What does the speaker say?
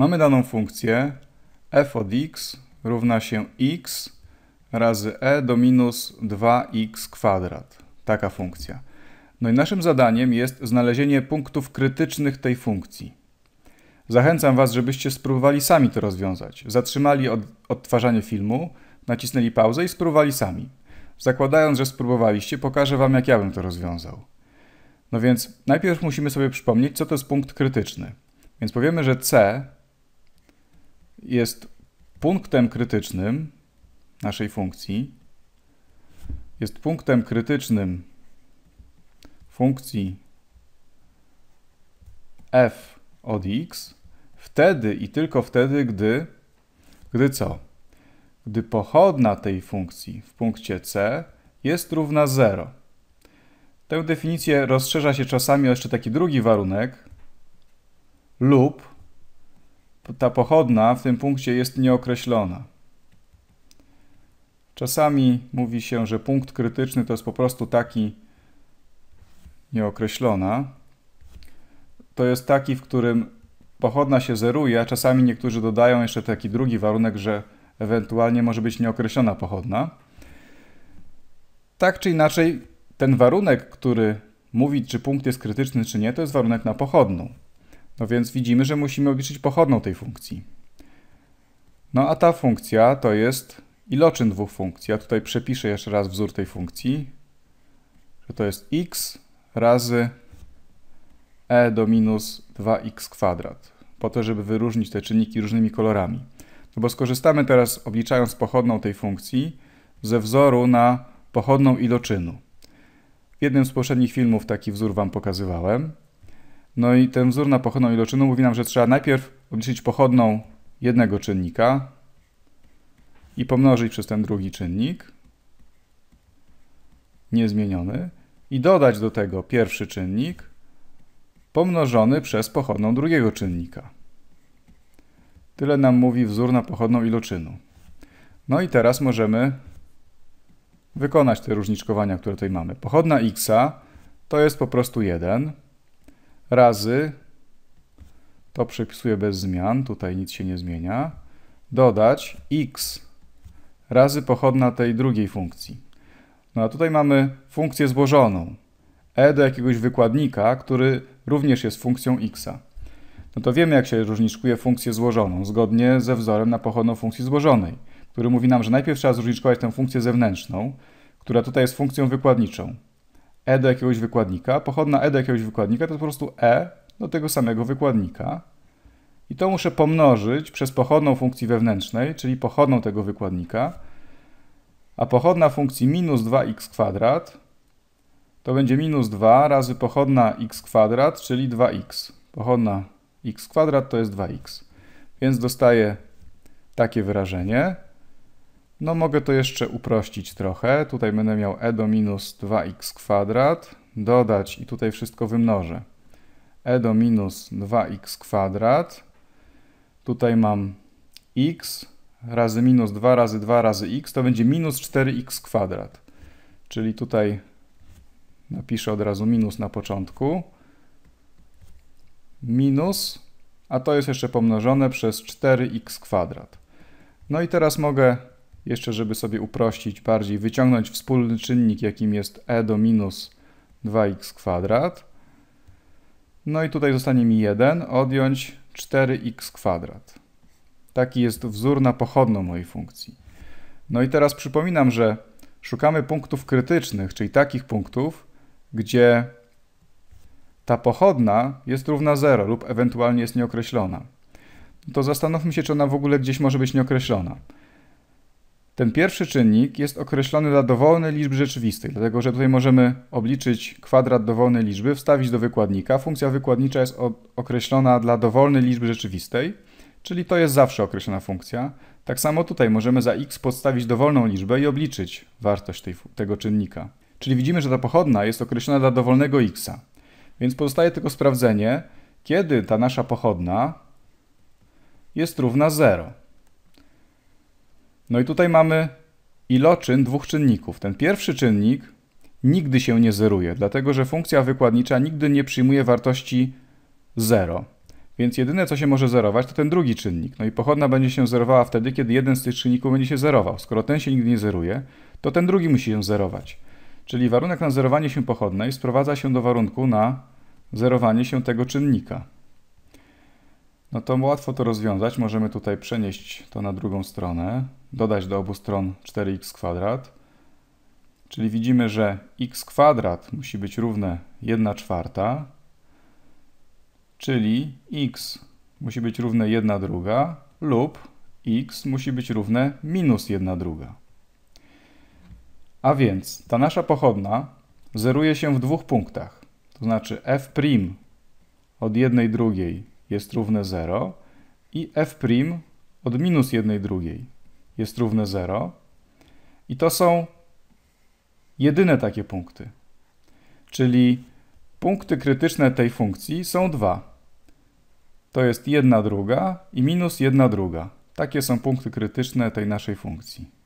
Mamy daną funkcję f od x równa się x razy e do minus 2x kwadrat. Taka funkcja. No i naszym zadaniem jest znalezienie punktów krytycznych tej funkcji. Zachęcam Was, żebyście spróbowali sami to rozwiązać. Zatrzymali od, odtwarzanie filmu, nacisnęli pauzę i spróbowali sami. Zakładając, że spróbowaliście, pokażę Wam, jak ja bym to rozwiązał. No więc najpierw musimy sobie przypomnieć, co to jest punkt krytyczny. Więc powiemy, że C jest punktem krytycznym naszej funkcji, jest punktem krytycznym funkcji f od x wtedy i tylko wtedy, gdy, gdy co? Gdy pochodna tej funkcji w punkcie c jest równa 0. Tę definicję rozszerza się czasami o jeszcze taki drugi warunek lub ta pochodna w tym punkcie jest nieokreślona. Czasami mówi się, że punkt krytyczny to jest po prostu taki nieokreślona. To jest taki, w którym pochodna się zeruje, a czasami niektórzy dodają jeszcze taki drugi warunek, że ewentualnie może być nieokreślona pochodna. Tak czy inaczej, ten warunek, który mówi, czy punkt jest krytyczny, czy nie, to jest warunek na pochodną. No więc widzimy, że musimy obliczyć pochodną tej funkcji. No a ta funkcja to jest iloczyn dwóch funkcji. Ja tutaj przepiszę jeszcze raz wzór tej funkcji, że to jest x razy e do minus 2x kwadrat, po to, żeby wyróżnić te czynniki różnymi kolorami. No bo skorzystamy teraz, obliczając pochodną tej funkcji, ze wzoru na pochodną iloczynu. W jednym z poprzednich filmów taki wzór Wam pokazywałem. No i ten wzór na pochodną iloczynu mówi nam, że trzeba najpierw obliczyć pochodną jednego czynnika i pomnożyć przez ten drugi czynnik niezmieniony i dodać do tego pierwszy czynnik pomnożony przez pochodną drugiego czynnika. Tyle nam mówi wzór na pochodną iloczynu. No i teraz możemy wykonać te różniczkowania, które tutaj mamy. Pochodna x to jest po prostu 1 razy, to przepisuję bez zmian, tutaj nic się nie zmienia, dodać x razy pochodna tej drugiej funkcji. No a tutaj mamy funkcję złożoną, e do jakiegoś wykładnika, który również jest funkcją x'a. No to wiemy, jak się różniczkuje funkcję złożoną, zgodnie ze wzorem na pochodną funkcji złożonej, który mówi nam, że najpierw trzeba zróżniczkować tę funkcję zewnętrzną, która tutaj jest funkcją wykładniczą, e do jakiegoś wykładnika. Pochodna e do jakiegoś wykładnika to po prostu e do tego samego wykładnika. I to muszę pomnożyć przez pochodną funkcji wewnętrznej, czyli pochodną tego wykładnika. A pochodna funkcji minus 2x kwadrat to będzie minus 2 razy pochodna x kwadrat, czyli 2x. Pochodna x kwadrat to jest 2x. Więc dostaję takie wyrażenie. No mogę to jeszcze uprościć trochę. Tutaj będę miał e do minus 2x kwadrat, dodać i tutaj wszystko wymnożę. e do minus 2x kwadrat, tutaj mam x razy minus 2 razy 2 razy x, to będzie minus 4x kwadrat. Czyli tutaj napiszę od razu minus na początku. Minus, a to jest jeszcze pomnożone przez 4x kwadrat. No i teraz mogę jeszcze, żeby sobie uprościć bardziej, wyciągnąć wspólny czynnik, jakim jest e do minus 2x kwadrat. No i tutaj zostanie mi 1, odjąć 4x kwadrat. Taki jest wzór na pochodną mojej funkcji. No i teraz przypominam, że szukamy punktów krytycznych, czyli takich punktów, gdzie ta pochodna jest równa 0 lub ewentualnie jest nieokreślona. No to zastanówmy się, czy ona w ogóle gdzieś może być nieokreślona. Ten pierwszy czynnik jest określony dla dowolnej liczby rzeczywistej, dlatego że tutaj możemy obliczyć kwadrat dowolnej liczby, wstawić do wykładnika. Funkcja wykładnicza jest określona dla dowolnej liczby rzeczywistej, czyli to jest zawsze określona funkcja. Tak samo tutaj możemy za x podstawić dowolną liczbę i obliczyć wartość tej, tego czynnika. Czyli widzimy, że ta pochodna jest określona dla dowolnego x. Więc pozostaje tylko sprawdzenie, kiedy ta nasza pochodna jest równa 0. No i tutaj mamy iloczyn dwóch czynników. Ten pierwszy czynnik nigdy się nie zeruje, dlatego że funkcja wykładnicza nigdy nie przyjmuje wartości 0. Więc jedyne, co się może zerować, to ten drugi czynnik. No i pochodna będzie się zerowała wtedy, kiedy jeden z tych czynników będzie się zerował. Skoro ten się nigdy nie zeruje, to ten drugi musi się zerować. Czyli warunek na zerowanie się pochodnej sprowadza się do warunku na zerowanie się tego czynnika. No to łatwo to rozwiązać. Możemy tutaj przenieść to na drugą stronę dodać do obu stron 4x kwadrat. Czyli widzimy, że x kwadrat musi być równe 1 czwarta, czyli x musi być równe 1 druga lub x musi być równe minus 1 druga. A więc ta nasza pochodna zeruje się w dwóch punktach. To znaczy f' od 1 drugiej jest równe 0 i f' od minus 1 drugiej jest równe 0. I to są jedyne takie punkty. Czyli punkty krytyczne tej funkcji są dwa. To jest jedna druga i minus jedna druga. Takie są punkty krytyczne tej naszej funkcji.